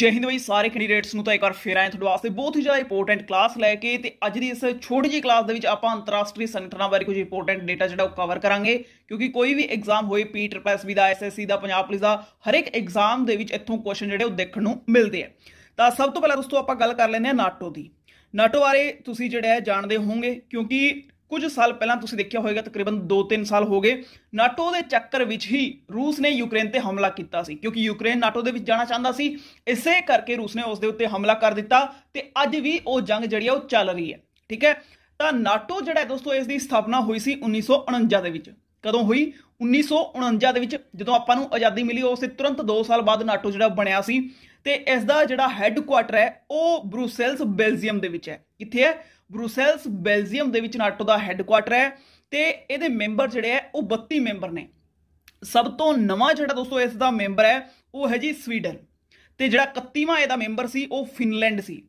ਜੈ ਹਿੰਦ ਬਈ ਸਾਰੇ ਕੈਂਡੀਡੇਟਸ ਨੂੰ ਤਾਂ ਇੱਕ ਵਾਰ ਫੇਰ ਆਏ ਤੁਹਾਡੇ ਵਾਸਤੇ ਬਹੁਤ ਹੀ ਜ਼ਿਆਦਾ ਇੰਪੋਰਟੈਂਟ ਕਲਾਸ ਲੈ ਕੇ ਤੇ ਅੱਜ ਦੀ ਇਸ ਛੋਟੀ ਜਿਹੀ ਕਲਾਸ ਦੇ ਵਿੱਚ ਆਪਾਂ ਅੰਤਰਰਾਸ਼ਟਰੀ ਸੰਗਠਨਾਂ ਬਾਰੇ ਕੁਝ ਇੰਪੋਰਟੈਂਟ ਡਾਟਾ ਜਿਹੜਾ ਉਹ ਕਵਰ ਕਰਾਂਗੇ ਕਿਉਂਕਿ ਕੋਈ ਵੀ ਐਗਜ਼ਾਮ ਹੋਏ ਪੀ ਟ੍ਰਿਪਲ ਵੀ ਦਾ ਐਸਐਸਸੀ ਦਾ ਪੰਜਾਬ ਪੁਲਿਸ ਦਾ ਹਰ ਇੱਕ ਐਗਜ਼ਾਮ ਦੇ ਵਿੱਚ ਇੱਥੋਂ ਕੁਐਸਚਨ ਜਿਹੜੇ ਉਹ ਦੇਖਣ ਨੂੰ ਮਿਲਦੇ ਆ ਤਾਂ ਸਭ ਤੋਂ ਪਹਿਲਾਂ ਦੋਸਤੋ ਆਪਾਂ ਗੱਲ ਕਰ ਲੈਂਦੇ ਆ ਨਾਟੋ ਦੀ ਨਾਟੋ ਬਾਰੇ ਤੁਸੀਂ ਜਿਹੜਾ ਹੈ ਜਾਣਦੇ ਹੋਵੋਗੇ ਕਿਉਂਕਿ ਕੁਝ ਸਾਲ ਪਹਿਲਾਂ ਤੁਸੀਂ ਦੇਖਿਆ ਹੋਵੇਗਾ ਤਕਰੀਬਨ 2-3 ਸਾਲ ਹੋ ਗਏ ਨਾਟੋ ਦੇ ਚੱਕਰ ਵਿੱਚ ਹੀ ਰੂਸ ਨੇ ਯੂਕਰੇਨ ਤੇ ਹਮਲਾ ਕੀਤਾ ਸੀ ਕਿਉਂਕਿ ਯੂਕਰੇਨ ਨਾਟੋ ਦੇ ਵਿੱਚ ਜਾਣਾ ਚਾਹੁੰਦਾ ਸੀ ਇਸੇ ਕਰਕੇ ਰੂਸ ਨੇ ਉਸ ਦੇ ਉੱਤੇ ਹਮਲਾ ਕਰ ਦਿੱਤਾ ਤੇ ਅੱਜ ਵੀ ਉਹ ਜੰਗ ਜਿਹੜੀ ਆ ਉਹ ਚੱਲ ਰਹੀ ਹੈ ਠੀਕ ਹੈ ਤਾਂ ਨਾਟੋ ਜਿਹੜਾ ਦੋਸਤੋ ਇਸ ਦੀ ਸਥਾਪਨਾ ਹੋਈ ਸੀ 1949 ਦੇ ਵਿੱਚ ਕਦੋਂ ਹੋਈ 1949 ਦੇ ਵਿੱਚ ਜਦੋਂ ਆਪਾਂ ਨੂੰ ਆਜ਼ਾਦੀ ਮਿਲੀ ਉਸ ਤੋਂ ਤੁਰੰਤ 2 ਸਾਲ ਬਾਅਦ ਨਾਟੋ ਜਿਹੜਾ ਬਣਿਆ ਸੀ ਤੇ ਇਸ ਦਾ ਜਿਹੜਾ ਹੈੱਡਕੁਆਟਰ ਹੈ ਉਹ ਬਰੂਸਲਸ ਬੈਲਜੀਅਮ ਦੇ ਵਿੱਚ ਹੈ ਕਿੱਥੇ ਹੈ ਬ੍ਰੂਸੈਲਸ ਬੈਲਜੀਅਮ ਦੇ ਵਿੱਚ ਨਾਟੋ ਦਾ ਹੈੱਡਕੁਆਟਰ ਹੈ ਤੇ ਇਹਦੇ ਮੈਂਬਰ ਜਿਹੜੇ ਆ ਉਹ 32 ਮੈਂਬਰ ਨੇ ਸਭ ਤੋਂ ਨਵਾਂ ਜਿਹੜਾ ਦੋਸਤੋ ਇਸ ਦਾ ਮੈਂਬਰ ਹੈ ਉਹ ਹੈ ਜੀ ਸਵੀਡਨ ਤੇ ਜਿਹੜਾ 31ਵਾਂ ਇਹਦਾ ਮੈਂਬਰ ਸੀ ਉਹ ਫਿਨਲੈਂਡ ਸੀ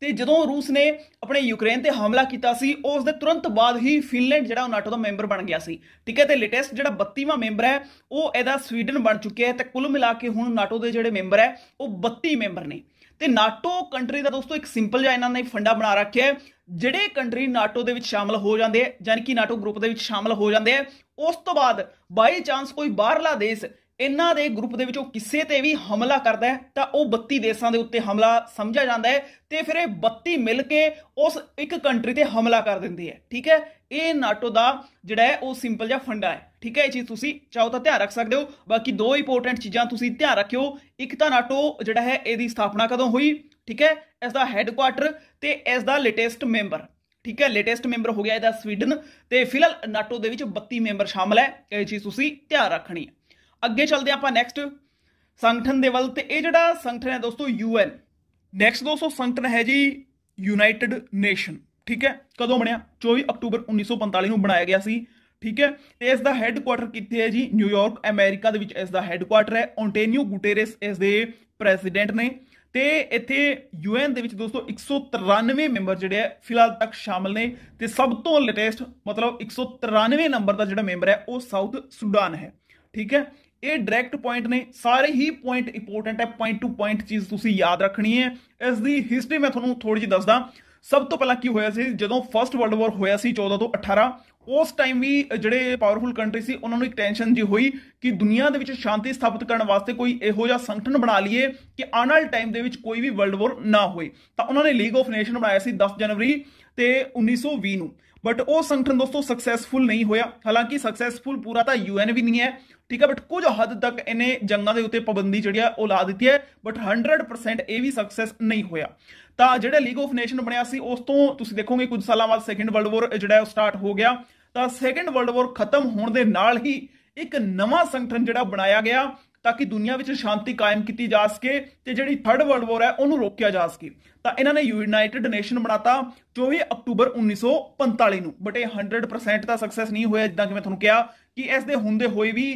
ਤੇ ਜਦੋਂ ਰੂਸ ਨੇ ਆਪਣੇ ਯੂਕਰੇਨ ਤੇ ਹਮਲਾ ਕੀਤਾ ਸੀ ਉਸ ਦੇ ਤੁਰੰਤ ਬਾਅਦ ਹੀ ਫਿਨਲੈਂਡ ਜਿਹੜਾ ਉਹ ਨਾਟੋ ਦਾ ਮੈਂਬਰ ਬਣ ਗਿਆ ਸੀ ਠੀਕ ਹੈ ਤੇ ਲੇਟੈਸਟ ਜਿਹੜਾ 32ਵਾਂ ਮੈਂਬਰ ਹੈ ਉਹ ਇਹਦਾ ਸਵੀਡਨ ਬਣ ਚੁੱਕਿਆ ਹੈ ਤੇ ਕੁੱਲ ਮਿਲਾ ਕੇ ਹੁਣ ਨਾਟੋ ਦੇ ਜਿਹੜੇ ਮੈਂਬਰ ਹੈ ਉਹ 32 ਮੈਂਬਰ ਨੇ ਤੇ ਨਾਟੋ ਕੰਟਰੀ ਦਾ ਦੋਸਤੋ ਇੱਕ ਸਿੰਪਲ ਜਿਹਾ ਇਹਨਾਂ ਨੇ ਫੰਡਾ ਬਣਾ ਰੱਖਿਆ ਹੈ ਜਿਹੜੇ ਕੰਟਰੀ ਨਾਟੋ ਦੇ ਵਿੱਚ ਸ਼ਾਮਲ ਹੋ ਜਾਂਦੇ ਆ ਯਾਨੀ ਕਿ ਨਾਟੋ ਗਰੁੱਪ ਦੇ ਵਿੱਚ ਸ਼ਾਮਲ ਹੋ ਜਾਂਦੇ ਆ ਉਸ ਤੋਂ ਬਾਅਦ ਬਾਈ ਚਾਂਸ ਕੋਈ ਬਾਹਰਲਾ ਦੇਸ਼ ਇਹਨਾਂ ਦੇ ਗਰੁੱਪ ਦੇ ਵਿੱਚੋਂ ਕਿਸੇ ਤੇ ਵੀ ਹਮਲਾ ਕਰਦਾ ਹੈ ਤਾਂ ਉਹ 32 ਦੇਸ਼ਾਂ ਦੇ ਉੱਤੇ ਹਮਲਾ ਸਮਝਿਆ ਜਾਂਦਾ ਹੈ ਤੇ ਫਿਰ ਇਹ 32 ਮਿਲ ਕੇ ਉਸ ਇੱਕ ਕੰਟਰੀ ਤੇ ਹਮਲਾ ਕਰ ਦਿੰਦੇ ਹੈ ਠੀਕ ਹੈ ਇਹ ਨਾਟੋ ਦਾ ਜਿਹੜਾ ਹੈ ਉਹ ਸਿੰਪਲ ਜਿਹਾ ਫੰਡਾ ਹੈ ਠੀਕ ਹੈ ਇਹ ਚੀਜ਼ ਤੁਸੀਂ ਚਾਹੋ ਤਾਂ ਧਿਆਨ ਰੱਖ ਸਕਦੇ ਹੋ ਬਾਕੀ ਦੋ ਇੰਪੋਰਟੈਂਟ ਚੀਜ਼ਾਂ ਤੁਸੀਂ ਧਿਆਨ ਰੱਖਿਓ ਇੱਕ ਤਾਂ ਨਾਟੋ ਜਿਹੜਾ ਹੈ ਇਹਦੀ ਸਥਾਪਨਾ ਕਦੋਂ ਹੋਈ ਠੀਕ ਹੈ ਇਸ ਦਾ ਹੈੱਡਕੁਆਟਰ ਤੇ ਇਸ ਦਾ ਲੇਟੈਸਟ ਮੈਂਬਰ ਠੀਕ ਹੈ ਲੇਟੈਸਟ ਮੈਂਬਰ ਹੋ ਗਿਆ ਇਹਦਾ ਸਵੀਡਨ ਤੇ ਫਿਲਹਾਲ ਨਾਟੋ ਦੇ ਵਿੱਚ 32 ਮੈਂਬਰ ਸ਼ਾਮਲ ਹੈ ਇਹ ਚੀਜ਼ ਤੁਸੀਂ ਧਿਆਨ ਰੱਖਣੀ ਹੈ ਅੱਗੇ ਚੱਲਦੇ ਆਪਾਂ ਨੈਕਸਟ ਸੰਗਠਨ ਦੇ ਵੱਲ ਤੇ ਇਹ ਜਿਹੜਾ ਸੰਗਠਨ ਹੈ ਦੋਸਤੋ ਯੂਐਨ ਨੈਕਸਟ ਦੋਸਤੋ ਸੰਗਠਨ ਹੈ ਜੀ ਯੂਨਾਈਟਿਡ ਨੇਸ਼ਨ ਠੀਕ ਹੈ ਕਦੋਂ ਬਣਿਆ 24 ਅਕਤੂਬਰ 1945 ਨੂੰ ਬਣਾਇਆ ਗਿਆ ਸੀ ਠੀਕ ਹੈ ਤੇ ਇਸ ਦਾ ਹੈੱਡਕੁਆਟਰ ਕਿੱਥੇ ਹੈ ਜੀ ਨਿਊਯਾਰਕ ਅਮਰੀਕਾ ਦੇ ਵਿੱਚ ਇਸ ਦਾ ਹੈੱਡਕੁਆਟਰ ਹੈ ਓਂਟੇਨੀਓ ਗੁਟੇਰੇਸ ਇਸ ਦੇ ਪ੍ਰੈਜ਼ੀਡੈਂਟ ਨੇ ਤੇ ਇੱਥੇ ਯੂਐਨ ਦੇ ਵਿੱਚ ਦੋਸਤੋ 193 ਮੈਂਬਰ ਜਿਹੜੇ ਆ ਫਿਲਹਾਲ ਤੱਕ ਸ਼ਾਮਲ ਨੇ ਤੇ ਸਭ ਤੋਂ ਲੇਟੈਸਟ ਮਤਲਬ 193 ਨੰਬਰ ਦਾ ਜਿਹੜਾ ਮੈਂਬਰ ਹੈ ਉਹ ਸਾਊਥ ਸੁਡਾਨ ਹੈ ਠੀਕ ਹੈ ਇਹ ਡਾਇਰੈਕਟ ਪੁਆਇੰਟ ਨੇ ਸਾਰੇ ਹੀ ਪੁਆਇੰਟ ਇੰਪੋਰਟੈਂਟ ਹੈ ਪੁਆਇੰਟ ਟੂ ਪੁਆਇੰਟ ਚੀਜ਼ ਤੁਸੀਂ ਯਾਦ ਰੱਖਣੀ ਹੈ ਇਸ ਦੀ ਹਿਸਟਰੀ ਮੈਂ ਤੁਹਾਨੂੰ ਥੋੜੀ ਜਿਹੀ ਦੱਸਦਾ ਸਭ ਤੋਂ ਪਹਿਲਾਂ ਕੀ ਹੋਇਆ ਸੀ ਜਦੋਂ ਫਰਸਟ ਵਰਲਡ ਵਾਰ ਹੋਇਆ ਸੀ 14 ਤੋਂ 18 ਉਸ ਟਾਈਮ ਵੀ ਜਿਹੜੇ ਪਾਵਰਫੁਲ ਕੰਟਰੀ ਸੀ ਉਹਨਾਂ ਨੂੰ ਇੱਕ ਟੈਨਸ਼ਨ ਜੀ ਹੋਈ ਕਿ ਦੁਨੀਆ ਦੇ ਵਿੱਚ ਸ਼ਾਂਤੀ ਸਥਾਪਿਤ ਕਰਨ ਵਾਸਤੇ ਕੋਈ ਇਹੋ ਜਿਹਾ ਸੰਗਠਨ ਬਣਾ ਲਈਏ ਕਿ ਆਨਲ ਟਾਈਮ ਦੇ ਵਿੱਚ ਕੋਈ ਵੀ ਵਰਲਡ ਵਾਰ ਨਾ ਹੋਏ ਤਾਂ ਉਹਨਾਂ ਨੇ ਲੀਗ ਆਫ ਨੇਸ਼ਨ ਬਣਾਇਆ ਸੀ 10 ਜਨਵਰੀ ਤੇ 1920 ਨੂੰ ਬਟ ਉਹ ਸੰਗਠਨ ਦੋਸਤੋ ਸਕਸੈਸਫੁਲ ਨਹੀਂ ਹੋਇਆ ਹਾਲਾਂਕਿ ਸਕਸੈਸਫੁਲ ਪੂਰਾ ਤਾਂ ਯੂਐਨ ਵੀ ਨਹੀਂ ਹੈ ਠੀਕ ਹੈ ਬਟ ਕੁਝ ਹੱਦ ਤੱਕ ਇਹਨੇ ਜੰਗਾਂ ਦੇ ਉੱਤੇ ਪਾਬੰਦੀ ਜਿਹੜੀ ਆ ਉਹ ਲਾ ਦਿੱਤੀ ਹੈ ਬਟ 100% ਇਹ ਵੀ ਸਕਸੈਸ ਨਹੀਂ ਹੋਇਆ ਤਾਂ ਜਿਹੜਾ ਲੀਗ ਆਫ ਨੇਸ਼ਨ ਬਣਿਆ ਸੀ ਉਸ ਤੋਂ ਤੁਸੀਂ ਦੇਖੋਗੇ ਕੁਝ ਸਾਲਾਂ ਬਾਅਦ ਸੈਕੰਡ ਵਰਲਡ ਵਾਰ ਜਿਹੜਾ ਸਟਾਰਟ ਹੋ ਗਿਆ ਤਾਂ ਸੈਕੰਡ ਵਰਲਡ ਵਾਰ ਖਤਮ ਹੋਣ ਦੇ ਨਾਲ ਹੀ ਇੱਕ ਨਵਾਂ ਸੰਗਠਨ ਜਿਹੜਾ ਬਣਾਇਆ ਗਿਆ ਤਾਂ ਕਿ ਦੁਨੀਆ ਵਿੱਚ ਸ਼ਾਂਤੀ ਕਾਇਮ ਕੀਤੀ ਜਾ ਸਕੇ ਤੇ ਜਿਹੜੀ ਥਰਡ ਵਰਲਡ ਵਾਰ ਹੈ ਉਹਨੂੰ ਰੋਕਿਆ ਜਾ ਸਕੇ ਤਾਂ ਇਹਨਾਂ ਨੇ ਯੂਨਾਈਟਿਡ ਨੇਸ਼ਨ ਬਣਾਤਾ 24 ਅਕਤੂਬਰ 1945 ਨੂੰ ਬਟ ਇਹ 100% ਤਾਂ ਸਕਸੈਸ ਨਹੀਂ ਹੋਇਆ ਜਿੱਦਾਂ ਕਿ ਮੈਂ ਤੁਹਾਨੂੰ ਕਿਹਾ ਕਿ ਇਸ ਦੇ ਹੁੰਦੇ ਹੋਏ ਵੀ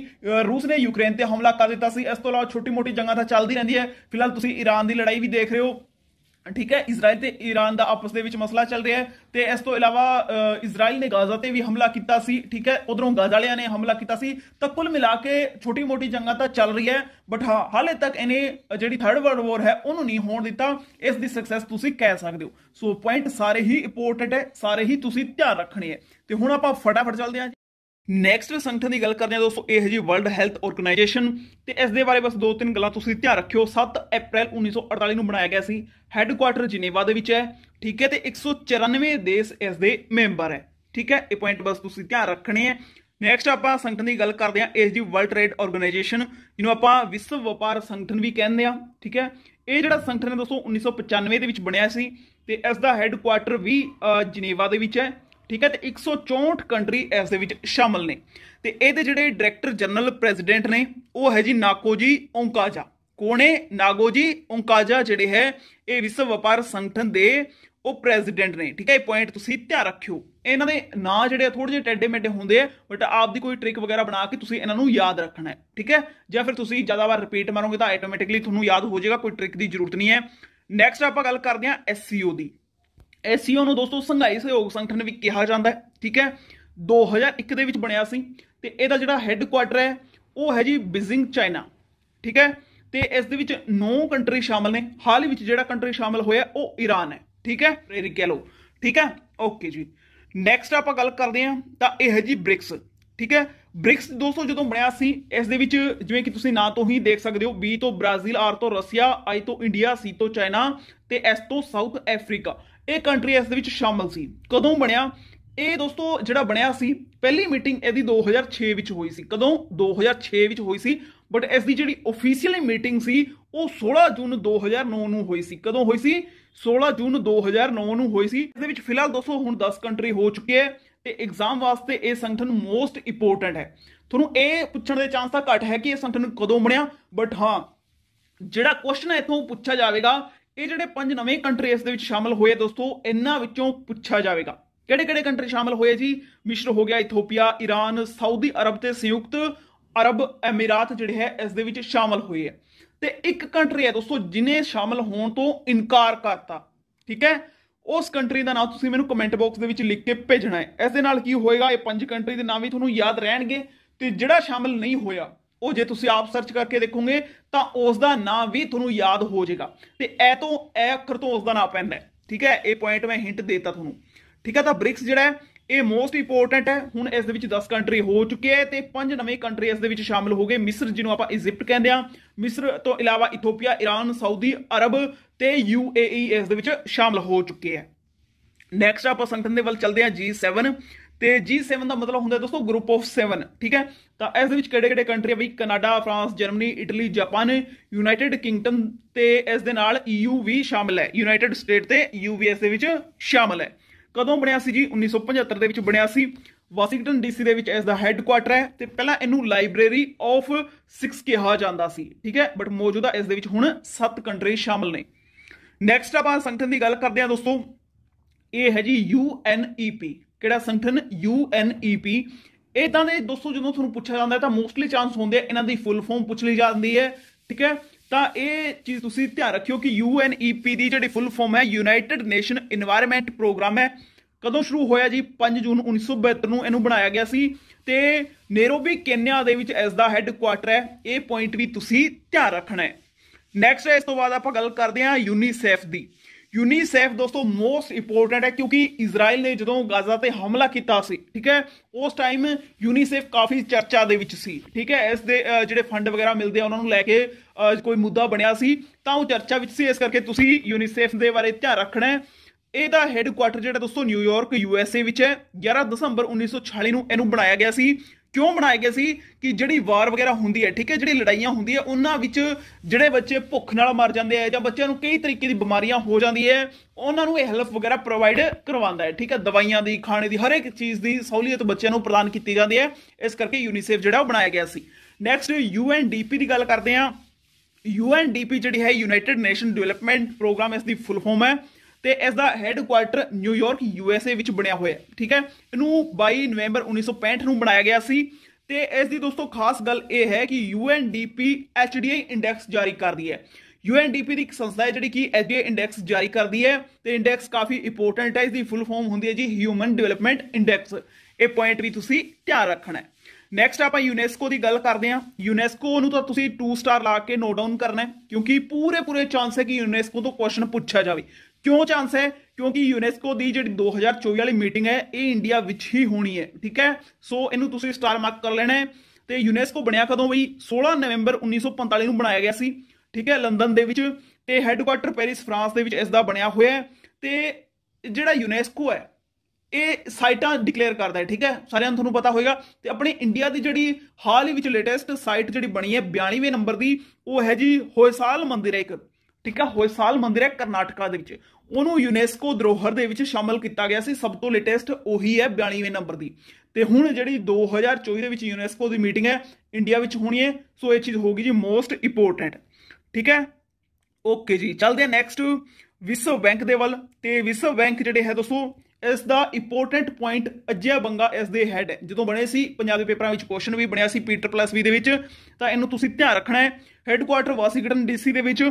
ਰੂਸ ਨੇ ਯੂਕਰੇਨ ਤੇ ਹਮਲਾ ਕਰ ਦਿੱਤਾ ਸੀ ਇਸ ਤੋਂ ਇਲਾਵਾ ਛੋਟੀ-ਮੋਟੀ ਜੰਗਾਂ ਤਾਂ ਚੱਲਦੀ ਰਹਿੰਦੀ ਹੈ ਫਿਲਹਾਲ ਤੁਸੀਂ ਈਰਾਨ ਦੀ ਲੜਾਈ ਵੀ ਦੇਖ ਰਹੇ ਹੋ ਠੀਕ ਹੈ ਇਜ਼ਰਾਈਲ ਤੇ ਈਰਾਨ ਦਾ ਆਪਸ ਦੇ ਵਿੱਚ ਮਸਲਾ ਚੱਲ ਰਿਹਾ ਹੈ ਤੇ ਇਸ ਤੋਂ ਇਲਾਵਾ ਇਜ਼ਰਾਈਲ ਨੇ ਗਾਜ਼ਾ ਤੇ ਵੀ ਹਮਲਾ ਕੀਤਾ ਸੀ ਠੀਕ ਹੈ ਉਧਰੋਂ ਗਾਜ਼ਾ ਵਾਲਿਆਂ ਨੇ ਹਮਲਾ ਕੀਤਾ ਸੀ ਤਾਂ ਕੁੱਲ ਮਿਲਾ ਕੇ ਛੋਟੀ-ਮੋਟੀ ਜੰਗਾਂ ਤਾਂ ਚੱਲ ਰਹੀ ਹੈ ਬਟ ਹਾਲੇ ਤੱਕ ਇਹਨੇ ਜਿਹੜੀ ਥਰਡ ਵਰਲਡ ਵਾਰ ਹੈ ਉਹਨੂੰ ਨਹੀਂ ਹੋਣ ਦਿੱਤਾ ਇਸ ਦੀ ਸਕਸੈਸ ਤੁਸੀਂ ਕਹਿ ਸਕਦੇ ਹੋ ਸੋ ਪੁਆਇੰਟ ਸਾਰੇ ਹੀ ਇੰਪੋਰਟੈਂਟ ਹੈ ਸਾਰੇ ਹੀ ਤੁਸੀਂ ਧਿਆਨ ਰੱਖਣੇ ਹੈ ਤੇ ਹੁਣ ਆਪਾਂ ਫਟਾਫਟ ਚੱਲਦੇ ਹਾਂ ਨੈਕਸਟ ਸੰਗਠਨ ਦੀ ਗੱਲ ਕਰਦੇ ਹਾਂ ਦੋਸਤੋ ਇਹ ਜੀ ਵਰਲਡ ਹੈਲਥ ਆਰਗੇਨਾਈਜੇਸ਼ਨ ਤੇ ਇਸ ਦੇ ਬਾਰੇ ਬਸ ਦੋ ਤਿੰਨ ਗੱਲਾਂ ਤੁਸੀਂ ਧਿਆਨ ਰੱਖਿਓ 7 ਅਪ੍ਰੈਲ 1948 ਨੂੰ ਬਣਾਇਆ ਗਿਆ ਸੀ ਹੈੱਡਕੁਆਰਟਰ ਜਿਨੀਵਾ ਦੇ ਵਿੱਚ ਹੈ ਠੀਕ ਹੈ ਤੇ 194 ਦੇਸ਼ ਇਸ ਦੇ ਮੈਂਬਰ ਹੈ ਠੀਕ ਹੈ ਇਹ ਪੁਆਇੰਟ ਬਸ ਤੁਸੀਂ ਧਿਆਨ ਰੱਖਣੇ ਹੈ ਨੈਕਸਟ ਆਪਾਂ ਸੰਗਠਨ ਦੀ ਗੱਲ ਕਰਦੇ ਹਾਂ ਇਸ ਦੀ ਵਰਲਡ ਟ੍ਰੇਡ ਆਰਗੇਨਾਈਜੇਸ਼ਨ ਜਿਹਨੂੰ ਆਪਾਂ ਵਿਸ਼ਵ ਵਪਾਰ ਸੰਗਠਨ ਵੀ ਕਹਿੰਦੇ ਆ ਠੀਕ ਹੈ ਇਹ ਜਿਹੜਾ ਸੰਗਠਨ ਹੈ ਦੋਸਤੋ 1995 ਦੇ ਵਿੱਚ ਬਣਿਆ ਸੀ ਤੇ ਇਸ ਦਾ ਹੈੱਡਕੁਆਰਟਰ ਵੀ ਜਿਨੇਵਾ ਦੇ ਵਿੱਚ ਹੈ ਠੀਕ ਹੈ ਤੇ 164 ਕੰਟਰੀ ਇਸ ਦੇ ਵਿੱਚ ਸ਼ਾਮਲ ਨੇ ਤੇ ਇਹਦੇ ਜਿਹੜੇ ਡਾਇਰੈਕਟਰ ਜਨਰਲ ਪ੍ਰੈਜ਼ੀਡੈਂਟ ਨੇ ਉਹ ਹੈ ਜੀ ਨਾਕੋਜੀ ਓਂਕਾਜਾ ਕੋਣੇ ਨਾਗੋਜੀ ਓਂਕਾਜਾ ਜਿਹੜੇ ਹੈ ਇਹ ਵਿਸ਼ਵ ਵਪਾਰ ਸੰਗਠਨ ਦੇ ਉਹ ਪ੍ਰੈਜ਼ੀਡੈਂਟ ਨੇ ਠੀਕ ਹੈ ਇਹ ਪੁਆਇੰਟ ਤੁਸੀਂ ਧਿਆਨ ਰੱਖਿਓ ਇਹਨਾਂ ਦੇ ਨਾਂ ਜਿਹੜੇ ਥੋੜੇ ਜਿਹੇ ਟੈਡੇ ਮੱਡੇ ਹੁੰਦੇ ਆ ਬਟ ਆਪ ਦੀ ਕੋਈ ਟ੍ਰਿਕ ਵਗੈਰਾ ਬਣਾ ਕੇ ਤੁਸੀਂ ਇਹਨਾਂ ਨੂੰ ਯਾਦ ਰੱਖਣਾ ਹੈ ਠੀਕ ਹੈ ਜਾਂ ਫਿਰ ਤੁਸੀਂ ਜ਼ਿਆਦਾ ਵਾਰ ਰਿਪੀਟ ਮਾਰੋਗੇ ਤਾਂ ਆਟੋਮੈਟਿਕਲੀ ਤੁਹਾਨੂੰ ਯਾਦ ਹੋ ਜਾਏਗਾ ਕੋਈ ਟ੍ਰਿਕ ਦੀ ਜ਼ਰੂਰਤ ਨਹੀਂ ਹੈ ਨੈਕਸਟ ਆਪਾਂ ਗੱਲ ਕਰਦੇ ਹਾਂ ਐਸਸੀਓ ਦੀ ਐਸਸੀਓ ਨੂੰ ਦੋਸਤੋ ਸੰਘਾਈ ਸਹਿਯੋਗ ਸੰਗਠਨ ਵੀ ਕਿਹਾ ਜਾਂਦਾ ਹੈ ਠੀਕ ਹੈ 2001 ਦੇ ਵਿੱਚ ਬਣਿਆ ਸੀ ਤੇ ਇਹਦਾ ਜਿਹੜਾ ਹੈੱਡਕੁਆਟਰ ਹੈ ਉਹ ਹੈ ਜੀ ਬੀਜ਼ਿੰਗ ਚਾਈਨਾ ਠੀਕ ਹੈ ਤੇ ਇਸ ਦੇ ਵਿੱਚ 9 ਕੰਟਰੀ ਸ਼ਾਮਲ ਨੇ ਹਾਲ ਹੀ ਵਿੱਚ ਜਿਹੜਾ ਕੰਟਰੀ ਸ਼ਾਮਲ ਹੋਇਆ ਉਹ ਈਰਾਨ ਹੈ ਠੀਕ ਹੈ ਪ੍ਰੇਰਿਕ ਕਹਿ ਲੋ ਠੀਕ ਹੈ ਓਕੇ ਜੀ ਨੈਕਸਟ ਆਪਾਂ ਗੱਲ ਕਰਦੇ ਹਾਂ ਤਾਂ ਇਹ ਹੈ ਜੀ ਬ੍ਰਿਕਸ ਠੀਕ ਹੈ ਬ੍ਰਿਕਸ ਦੋਸਤੋ ਜਦੋਂ ਬਣਿਆ ਸੀ ਇਸ ਦੇ ਵਿੱਚ ਜਿਵੇਂ ਕਿ ਤੁਸੀਂ ਨਾਂ ਤੋਂ ਹੀ ਦੇਖ ਸਕਦੇ ਹੋ ਬੀ ਤੋਂ ਬ੍ਰਾਜ਼ੀਲ ਆਰ ਤੋਂ ਰਸ਼ੀਆ ਆਈ ਤੋਂ ਇੰਡੀਆ ਸੀ ਤੋਂ ਚਾਈਨਾ ਤੇ ਐਸ ਤੋਂ ਸਾਊਥ ਅਫਰੀਕਾ ਇਹ ਕੰਟਰੀ ਇਸ ਦੇ ਵਿੱਚ ਸ਼ਾਮਲ ਸੀ ਕਦੋਂ ਬਣਿਆ ਇਹ ਦੋਸਤੋ ਜਿਹੜਾ ਬਣਿਆ ਸੀ ਪਹਿਲੀ ਮੀਟਿੰਗ ਇਹਦੀ 2006 ਵਿੱਚ ਹੋਈ ਸੀ ਕਦੋਂ 2006 ਵਿੱਚ ਹੋਈ ਸੀ ਬਟ ਇਸ ਦੀ ਜਿਹੜੀ ਆਫੀਸ਼ੀਅਲੀ ਮੀਟਿੰਗ ਸੀ ਉਹ 16 ਜੂਨ 2009 ਨੂੰ ਹੋਈ ਸੀ ਕਦੋਂ ਹੋਈ ਸੀ 16 ਜੂਨ 2009 ਨੂੰ ਹੋਈ ਸੀ ਇਸ ਦੇ ਵਿੱਚ ਫਿਲਹਾਲ ਦੋਸਤੋ ਹੁਣ 10 ਕੰਟਰੀ ਹੋ ਚੁੱਕੇ ਹੈ ਤੇ ਐਗਜ਼ਾਮ ਵਾਸਤੇ ਇਹ ਸੰਗਠਨ ਮੋਸਟ ਇੰਪੋਰਟੈਂਟ ਹੈ ਤੁਹਾਨੂੰ ਇਹ ਪੁੱਛਣ ਦੇ ਚਾਂਸ ਤਾਂ ਘੱਟ ਹੈ ਕਿ ਇਹ ਸੰਗਠਨ ਕਦੋਂ ਬਣਿਆ ਬਟ ਹਾਂ ਜਿਹੜਾ ਕੁਐਸਚਨ ਇਥੋਂ ਪੁੱਛਿਆ ਜਾਵੇਗਾ ਇਹ ਜਿਹੜੇ ਪੰਜ ਨਵੇਂ ਕੰਟਰੀ ਇਸ ਦੇ ਵਿੱਚ ਸ਼ਾਮਲ ਹੋਏ ਦੋਸਤੋ ਇਹਨਾਂ ਵਿੱਚੋਂ ਪੁੱਛਿਆ ਜਾਵੇਗਾ ਕਿਹੜੇ ਕਿਹੜੇ ਕੰਟਰੀ ਸ਼ਾਮਲ ਹੋਏ ਜੀ ਮਿਸ਼ਰ ਹੋ ਗਿਆ ਇਥੋਪੀਆ ਈਰਾਨ ਸਾਊਦੀ ਅਰਬ ਤੇ ਸੰਯੁਕਤ ਅਰਬ ਅਮੀਰਾਤ ਜਿਹੜੇ ਹੈ ਇਸ ਦੇ ਵਿੱਚ ਸ਼ਾਮਲ ਹੋਏ ਹੈ ਤੇ ਇੱਕ ਕੰਟਰੀ ਹੈ ਦੋਸਤੋ ਜਿਨੇ ਸ਼ਾਮਲ ਹੋਣ ਤੋਂ ਇਨਕਾਰ ਕਰਤਾ ਠੀਕ ਹੈ ਉਸ ਕੰਟਰੀ ਦਾ ਨਾਮ ਤੁਸੀਂ ਮੈਨੂੰ ਕਮੈਂਟ ਬਾਕਸ ਦੇ ਵਿੱਚ ਲਿਖ ਕੇ ਭੇਜਣਾ ਹੈ ਇਸ ਦੇ ਨਾਲ ਕੀ ਹੋਏਗਾ ਇਹ ਪੰਜ ਕੰਟਰੀ ਦੇ ਨਾਮ ਵੀ ਤੁਹਾਨੂੰ ਯਾਦ ਰਹਿਣਗੇ ਤੇ ਜਿਹੜਾ ਸ਼ਾਮਲ ਨਹੀਂ ਹੋਇਆ ਉਹ ਜੇ ਤੁਸੀਂ ਆਪ ਸਰਚ ਕਰਕੇ ਦੇਖੋਗੇ ਤਾਂ ਉਸ ਦਾ ਨਾਮ ਵੀ ਤੁਹਾਨੂੰ ਯਾਦ ਹੋ ਜਾਏਗਾ ਤੇ ਐ ਤੋਂ ਐ ਅੱਖਰ ਤੋਂ ਉਸ ਦਾ ਨਾਮ ਪੈਂਦਾ ਠੀਕ ਹੈ ਇਹ ਪੁਆਇੰਟ ਮੈਂ ਹਿੰਟ ਦੇਤਾ ਤੁਹਾਨੂੰ ਠੀਕ ਹੈ ਤਾਂ ਬ੍ਰਿਕਸ ਜਿਹੜਾ ਹੈ ਇਹ ਮੋਸਟ ਇੰਪੋਰਟੈਂਟ ਹੈ ਹੁਣ ਇਸ ਦੇ ਵਿੱਚ 10 ਕੰਟਰੀ ਹੋ ਚੁੱਕੇ ਹੈ ਤੇ ਪੰਜ ਨਵੇਂ ਕੰਟਰੀ ਇਸ ਦੇ ਵਿੱਚ ਸ਼ਾਮਿਲ ਹੋ ਗਏ ਮਿਸਰ ਜਿਹਨੂੰ ਆਪਾਂ ਇਜਿਪਟ ਕਹਿੰਦੇ ਆ ਮਿਸਰ ਤੋਂ ਇਲਾਵਾ ਇਥੋਪੀਆ ਈਰਾਨ ਸਾਊਦੀ ਅਰਬ ਤੇ ਯੂਏਈ e ਇਸ ਦੇ ਵਿੱਚ ਸ਼ਾਮਿਲ ਹੋ ਚੁੱਕੇ ਹੈ ਨੈਕਸਟ ਆਪਾਂ ਸੰਗਠਨ ਦੇ ਵੱਲ ਚੱਲਦੇ ਆ G7 ਤੇ G7 ਦਾ ਮਤਲਬ ਹੁੰਦਾ ਦੋਸਤੋ ਗਰੁੱਪ ਆਫ 7 ਠੀਕ ਹੈ ਤਾਂ ਇਸ ਦੇ ਵਿੱਚ ਕਿਹੜੇ-ਕਿਹੜੇ ਕੰਟਰੀ ਆ ਬਈ Canada France Germany Italy Japan United Kingdom ਤੇ ਇਸ ਦੇ ਨਾਲ EU ਵੀ ਸ਼ਾਮਲ ਹੈ ਯੂਨਾਈਟਿਡ ਸਟੇਟ ਤੇ e US ਦੇ ਵਿੱਚ ਸ਼ਾਮਲ ਹੈ ਕਦੋਂ ਬਣਿਆ ਸੀ ਜੀ 1975 ਦੇ ਵਿੱਚ ਬਣਿਆ ਸੀ ਵਾਸ਼ਿੰਗਟਨ ਡੀਸੀ ਦੇ ਵਿੱਚ ਇਸ ਦਾ ਹੈੱਡਕੁਆਟਰ ਹੈ ਤੇ ਪਹਿਲਾਂ ਇਹਨੂੰ ਲਾਇਬ੍ਰੇਰੀ ਆਫ 6 ਕਿਹਾ ਜਾਂਦਾ ਸੀ ਠੀਕ ਹੈ ਬਟ ਮੌਜੂਦਾ ਇਸ ਦੇ ਵਿੱਚ ਹੁਣ 7 ਕੰਟਰੀ ਸ਼ਾਮਲ ਨੇ ਨੈਕਸਟ ਆਪਾਂ ਸੰਗਠਨ ਦੀ ਗੱਲ ਕਰਦੇ ਹਾਂ ਦੋਸਤੋ ਇਹ ਹੈ ਜੀ UNEP ਕਿਹੜਾ ਸੰਗਠਨ UNEP ਇਦਾਂ ਦੇ ਦੋਸਤੋ ਜਦੋਂ ਤੁਹਾਨੂੰ ਪੁੱਛਿਆ ਜਾਂਦਾ ਤਾਂ ਮੋਸਟਲੀ ਚਾਂਸ ਹੁੰਦੇ ਆ ਇਹਨਾਂ ਦੀ ਫੁੱਲ ਫਾਰਮ ਪੁੱਛ ਲਈ ਜਾਂਦੀ ਹੈ ਠੀਕ ਹੈ ਤਾਂ ਇਹ ਚੀਜ਼ ਤੁਸੀਂ ਧਿਆਨ ਰੱਖਿਓ ਕਿ UNEP ਦੀ ਜਿਹੜੀ ਫੁੱਲ ਫਾਰਮ ਹੈ ਯੂਨਾਈਟਿਡ ਨੇਸ਼ਨ এনवायरमेंट ਪ੍ਰੋਗਰਾਮ ਹੈ ਕਦੋਂ ਸ਼ੁਰੂ ਹੋਇਆ ਜੀ 5 ਜੂਨ 1972 ਨੂੰ ਇਹਨੂੰ ਬਣਾਇਆ ਗਿਆ ਸੀ ਤੇ ਨੇਰੋਬੀ ਕੇਨਿਆ ਦੇ ਵਿੱਚ ਇਸ ਦਾ ਹੈੱਡ ਕੁਆਟਰ ਹੈ ਇਹ ਪੁਆਇੰਟ ਵੀ ਤੁਸੀਂ ਧਿਆਨ ਰੱਖਣਾ ਹੈ ਨੈਕਸਟ ਇਸ ਤੋਂ ਬਾਅਦ ਆਪਾਂ ਗੱਲ ਕਰਦੇ ਹਾਂ ਯੂਨੀਸੈਫ ਦੀ ਯੂਨੀਸੈਫ ਦੋਸਤੋ ਮੋਸਟ ਇੰਪੋਰਟੈਂਟ ਹੈ ਕਿਉਂਕਿ ਇਜ਼ਰਾਈਲ ਨੇ ਜਦੋਂ ਗਾਜ਼ਾ ਤੇ ਹਮਲਾ ਕੀਤਾ ਸੀ ਠੀਕ ਹੈ ਉਸ ਟਾਈਮ ਯੂਨੀਸੈਫ ਕਾਫੀ ਚਰਚਾ ਦੇ ਵਿੱਚ ਸੀ ਠੀਕ ਹੈ ਇਸ ਦੇ ਜਿਹੜੇ ਫੰਡ ਵਗੈਰਾ ਮਿਲਦੇ ਆ ਉਹਨਾਂ ਨੂੰ ਲੈ ਕੇ ਕੋਈ ਮੁੱਦਾ ਬਣਿਆ ਸੀ ਤਾਂ ਉਹ ਚਰਚਾ ਵਿੱਚ ਸੀ ਇਸ ਕਰਕੇ ਤੁਸੀਂ ਯੂਨੀਸੈਫ ਦੇ ਬਾਰੇ ਧਿਆਨ ਰੱਖਣਾ ਹੈ ਇਹਦਾ ਹੈੱਡਕੁਆਰਟਰ ਜਿਹੜਾ ਦੋਸਤੋ ਨਿਊਯਾਰਕ ਯੂਐਸਏ ਵਿੱਚ ਹੈ 11 ਦਸੰਬਰ 1946 ਨੂੰ ਇਹਨੂੰ ਬਣਾਇਆ ਗਿਆ ਸੀ ਕਿਉਂ ਬਣਾਏ ਗਏ ਸੀ ਕਿ ਜਿਹੜੀ ਵਾਰ ਵਗੈਰਾ ਹੁੰਦੀ ਹੈ ਠੀਕ ਹੈ ਜਿਹੜੀ ਲੜਾਈਆਂ ਹੁੰਦੀਆਂ ਉਹਨਾਂ ਵਿੱਚ ਜਿਹੜੇ ਬੱਚੇ ਭੁੱਖ ਨਾਲ ਮਰ ਜਾਂਦੇ ਆ ਜਾਂ ਬੱਚਿਆਂ ਨੂੰ ਕਈ ਤਰੀਕੇ ਦੀ ਬਿਮਾਰੀਆਂ ਹੋ ਜਾਂਦੀ ਹੈ ਉਹਨਾਂ ਨੂੰ ਇਹ ਹੈਲਪ ਵਗੈਰਾ ਪ੍ਰੋਵਾਈਡ ਕਰਵਾਉਂਦਾ ਹੈ ਠੀਕ ਹੈ ਦਵਾਈਆਂ ਦੀ ਖਾਣੇ ਦੀ ਹਰ ਇੱਕ ਚੀਜ਼ ਦੀ ਸਹੂਲਤ ਬੱਚਿਆਂ ਨੂੰ ਪ੍ਰਦਾਨ ਕੀਤੀ ਜਾਂਦੀ ਹੈ ਇਸ ਕਰਕੇ ਯੂਨੀਸੇਫ ਜਿਹੜਾ ਉਹ ਬਣਾਇਆ ਗਿਆ ਸੀ ਨੈਕਸਟ ਯੂਐਨਡੀਪੀ ਦੀ ਗੱਲ ਕਰਦੇ ਆ ਯੂਐਨਡੀਪੀ ਜਿਹੜੀ ਹੈ ਯੂਨਾਈਟਿਡ ਨੇਸ਼ਨ ਡਿਵੈਲਪਮੈਂਟ ਪ੍ਰੋਗਰਾਮ ਇਸ ਦੀ ਫੁੱਲ ਫਾਰਮ ਹੈ ਤੇ ਇਸ ਦਾ head quarter New York U S A ਵਿੱਚ ਬਣਿਆ ਹੋਇਆ ਹੈ ਠੀਕ ਹੈ ਇਹਨੂੰ 22 ਨਵੰਬਰ 1965 ਨੂੰ ਬਣਾਇਆ ਗਿਆ ਸੀ ਤੇ ਇਸ ਦੀ ਦੋਸਤੋ ਖਾਸ ਗੱਲ ਇਹ ਹੈ ਕਿ UNDP HDI ਇੰਡੈਕਸ ਜਾਰੀ ਕਰਦੀ ਹੈ UNDP ਦੀ ਇੱਕ ਸੰਸਥਾ ਹੈ ਜਿਹੜੀ ਕਿ HDI ਇੰਡੈਕਸ ਜਾਰੀ ਕਰਦੀ ਹੈ ਤੇ ਇੰਡੈਕਸ ਕਾਫੀ ਇੰਪੋਰਟੈਂਟ ਹੈ ਇਸ ਦੀ ਫੁੱਲ ਫਾਰਮ ਹੁੰਦੀ ਹੈ ਜੀ ਹਿਊਮਨ ਡਿਵੈਲਪਮੈਂਟ ਇੰਡੈਕਸ ਇਹ ਪੁਆਇੰਟ ਵੀ ਤੁਸੀਂ ਧਿਆਨ ਰੱਖਣਾ ਹੈ ਨੈਕਸਟ ਆਪਾਂ ਯੂਨੈਸਕੋ ਦੀ ਗੱਲ ਕਰਦੇ ਆ ਯੂਨੈਸਕੋ ਨੂੰ ਤਾਂ ਤੁਸੀਂ 2 ਸਟਾਰ ਲਾ ਕੇ ਨੋਟ ਡਾਊਨ ਕਰਨਾ ਕਿਉਂਕਿ ਪੂਰੇ ਪੂਰੇ ਚਾਂਸ ਹੈ ਕਿ ਯੂਨੈਸਕੋ ਤੋਂ ਕੁਐਸਚਨ ਪੁੱਛਿਆ ਜਾਵੇ ਕਿਉਂ ਚਾਂਸ ਹੈ ਕਿਉਂਕਿ ਯੂਨੈਸਕੋ ਦੀ ਜਿਹੜੀ 2024 ਵਾਲੀ ਮੀਟਿੰਗ ਹੈ ਇਹ ਇੰਡੀਆ ਵਿੱਚ ਹੀ ਹੋਣੀ ਹੈ ਠੀਕ ਹੈ ਸੋ ਇਹਨੂੰ ਤੁਸੀਂ ਸਟਾਰ ਮਾਰਕ ਕਰ ਲੈਣਾ ਹੈ ਤੇ ਯੂਨੈਸਕੋ ਬਣਿਆ ਕਦੋਂ ਬਈ 16 ਨਵੰਬਰ 1945 ਨੂੰ ਬਣਾਇਆ ਗਿਆ ਸੀ ਠੀਕ ਹੈ ਲੰਡਨ ਦੇ ਵਿੱਚ ਤੇ ਹੈੱਡਕੁਆਰਟਰ ਪੈਰਿਸ ਫਰਾਂਸ ਦੇ ਵਿੱਚ ਇਸ ਦਾ ਬਣਿਆ ਹੋਇਆ ਹੈ ਤੇ ਜਿਹੜਾ ਯੂਨੈਸਕੋ ਹੈ ਇਹ ਸਾਈਟਾਂ ਡਿਕਲੇਅਰ ਕਰਦਾ ਹੈ ਠੀਕ ਹੈ ਸਾਰਿਆਂ ਨੂੰ ਤੁਹਾਨੂੰ ਪਤਾ ਹੋਵੇਗਾ ਤੇ ਆਪਣੇ ਇੰਡੀਆ ਦੀ ਜਿਹੜੀ ਹਾਲ ਹੀ ਵਿੱਚ ਲੇਟੈਸਟ ਸਾਈਟ ਜਿਹੜੀ ਬਣੀ ਹੈ 42ਵੇਂ ਨੰਬਰ ਦੀ ਉਹ ਹੈ ਜੀ ਹੋਇਸਾਲ ਮੰਦਿਰ ਇੱਕ ਠੀਕ ਹੈ ਹੋਇਸਾਲ ਮੰਦਿਰ ਹੈ ਕਰਨਾਟਕਾ ਦੇ ਵਿੱਚ ਉਹਨੂੰ ਯੂਨੈਸਕੋ ਧਰੋਹਰ ਦੇ ਵਿੱਚ ਸ਼ਾਮਲ ਕੀਤਾ ਗਿਆ ਸੀ ਸਭ ਤੋਂ ਲੇਟੈਸਟ ਉਹੀ ਹੈ 42ਵੇਂ ਨੰਬਰ ਦੀ ਤੇ ਹੁਣ ਜਿਹੜੀ 2024 ਦੇ ਵਿੱਚ ਯੂਨੈਸਕੋ ਦੀ ਮੀਟਿੰਗ ਹੈ ਇੰਡੀਆ ਵਿੱਚ ਹੋਣੀ ਹੈ ਸੋ ਇਹ ਚੀਜ਼ ਹੋਗੀ ਜੀ ਮੋਸਟ ਇੰਪੋਰਟੈਂਟ ਠੀਕ ਹੈ ਓਕੇ ਜੀ ਚਲਦੇ ਆ ਨੈਕਸਟ ਵਿਸ਼ਵ ਬੈਂਕ ਦੇ ਵੱਲ ਤੇ ਵਿਸ਼ਵ ਬੈਂਕ ਜਿਹੜੇ ਹੈ ਦੋਸਤੋ ਇਸ ਦਾ ਇੰਪੋਰਟੈਂਟ ਪੁਆਇੰਟ ਅਜਿਆ ਬੰਗਾ ਇਸ ਦੇ ਹੈਡ ਹੈ ਜਦੋਂ ਬਣੇ ਸੀ ਪੰਜਾਬੀ ਪੇਪਰਾਂ ਵਿੱਚ ਕੁਐਸਚਨ ਵੀ ਬਣਿਆ ਸੀ ਪੀਟਰ ਪਲੱਸ ਵੀ ਦੇ ਵਿੱਚ ਤਾਂ ਇਹਨੂੰ ਤੁਸੀਂ ਧਿਆਨ ਰੱਖਣਾ ਹੈ ਹੈੱਡਕੁਆਟਰ ਵਾਸ਼ਿੰਗਟਨ ਡੀਸੀ ਦੇ ਵਿੱਚ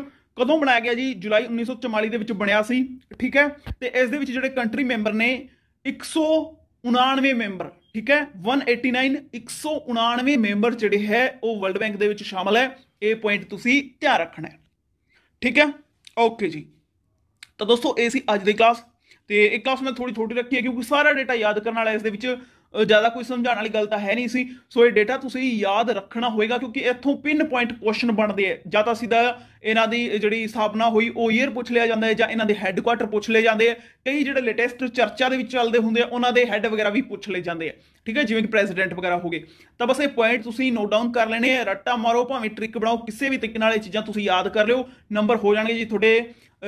ਕਦੋਂ ਬਣਾਇਆ ਗਿਆ ਜੀ ਜੁਲਾਈ 1944 ਦੇ ਵਿੱਚ ਬਣਿਆ ਸੀ ਠੀਕ ਹੈ ਤੇ ਇਸ ਦੇ ਵਿੱਚ ਜਿਹੜੇ ਕੰਟਰੀ ਮੈਂਬਰ ਨੇ 199 ਮੈਂਬਰ ਠੀਕ ਹੈ 189 199 ਮੈਂਬਰ ਜਿਹੜੇ ਹੈ ਉਹ ਵਰਲਡ ਬੈਂਕ ਦੇ ਵਿੱਚ ਸ਼ਾਮਲ ਹੈ ਇਹ ਪੁਆਇੰਟ ਤੁਸੀਂ ਧਿਆਨ ਰੱਖਣਾ ਹੈ ਠੀਕ ਹੈ ਓਕੇ ਜੀ ਤਾਂ ਦੋਸਤੋ ਇਹ ਸੀ ਅੱਜ ਦੀ ਕਲਾਸ ਤੇ ਇੱਕ ਕਲਾਸ ਮੈਂ ਥੋੜੀ ਥੋੜੀ ਰੱਖੀ ਹੈ ਕਿਉਂਕਿ ਸਾਰਾ ਡਾਟਾ ਯਾਦ ਕਰਨ ਵਾਲਾ ਇਸ ਦੇ ਵਿੱਚ ਜ਼ਿਆਦਾ ਕੋਈ ਸਮਝਾਉਣ ਵਾਲੀ ਗੱਲ ਤਾਂ ਹੈ ਨਹੀਂ ਸੀ ਸੋ ਇਹ ਡਾਟਾ ਤੁਸੀਂ ਯਾਦ ਰੱਖਣਾ ਹੋਏਗਾ ਕਿਉਂਕਿ ਇੱਥੋਂ ਪਿੰਨ ਪੁਆਇੰਟ ਕੁਐਸਚਨ ਬਣਦੇ ਆ ਜਾਂ ਤਾਂ ਸਿੱਧਾ ਇਹਨਾਂ ਦੀ ਜਿਹੜੀ ਸਥਾਪਨਾ ਹੋਈ ਉਹ ਈਅਰ ਪੁੱਛ ਲਿਆ ਜਾਂਦਾ ਹੈ ਜਾਂ ਇਹਨਾਂ ਦੇ ਹੈੱਡਕੁਆਟਰ ਪੁੱਛ ਲਏ ਜਾਂਦੇ ਆ ਕਈ ਜਿਹੜੇ ਲੇਟੈਸਟ ਚਰਚਾ ਦੇ ਵਿੱਚ ਚੱਲਦੇ ਹੁੰਦੇ ਆ ਉਹਨਾਂ ਦੇ ਹੈੱਡ ਵਗੈਰਾ ਵੀ ਪੁੱਛ ਲਏ ਜਾਂਦੇ ਆ ਠੀਕ ਹੈ ਜਿਵੇਂ ਕਿ ਪ੍ਰੈਜ਼ੀਡੈਂਟ ਵਗੈਰਾ ਹੋਗੇ ਤਾਂ ਬਸ ਇਹ ਪੁਆਇੰਟ ਤੁਸੀਂ ਨੋਟ ਡਾਊਨ ਕਰ ਲੈਣੇ ਆ ਰੱਟਾ ਮਾਰੋ ਭਾਵੇਂ ਟ੍ਰਿਕ ਬਣਾਓ ਕਿਸੇ ਵੀ ਤਰੀਕੇ ਨਾਲ ਇਹ ਚੀਜ਼ਾਂ ਤੁਸੀਂ ਯਾਦ ਕਰ ਲਿਓ ਨੰਬਰ ਹੋ ਜਾਣਗੇ ਜੀ ਤੁਹਾਡੇ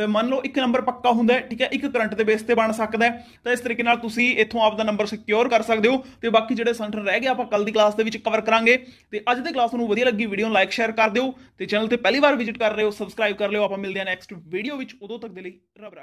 ਮੰਨ ਲਓ ਇੱਕ ਨੰਬਰ ਪੱਕਾ ਹੁੰਦਾ ਠੀਕ ਹੈ ਇੱਕ ਕਰੰਟ ਦੇ ਬੇਸ ਤੇ ਬਣ ਸਕਦਾ ਤਾਂ ਇਸ ਤਰੀਕੇ ਨਾਲ ਤੁਸੀਂ ਇੱਥੋਂ ਆਪ ਦਾ ਨੰਬਰ ਸਿਕਿਉਰ ਕਰ ਸਕਦੇ ਹੋ ਤੇ ਬਾਕੀ ਜਿਹੜੇ ਸੈਂਟਰ ਰਹਿ ਗਏ ਆਪਾਂ ਕੱਲ ਦੀ ਕਲਾਸ ਦੇ ਵਿੱਚ ਕਵਰ ਕਰਾਂਗੇ ਤੇ ਅੱਜ ਦੇ ਕਲਾਸ ਨੂੰ ਵਧੀਆ ਲੱਗੀ ਵੀਡੀਓ ਨੂੰ ਲਾਈਕ ਸ਼ੇਅਰ ਕਰ ਦਿਓ ਤੇ ਚੈਨਲ ਤੇ ਪਹਿਲੀ ਵਾਰ ਵਿਜ਼ਿਟ ਕਰ ਰਹੇ ਹੋ ਸਬਸਕ੍ਰਾਈਬ ਕਰ ਲਿਓ ਆਪਾਂ ਮਿਲਦੇ ਹਾਂ ਨੈਕਸਟ ਵੀਡੀਓ ਵਿੱਚ ਉਦੋਂ ਤੱਕ ਦੇ ਲਈ ਰੱਬ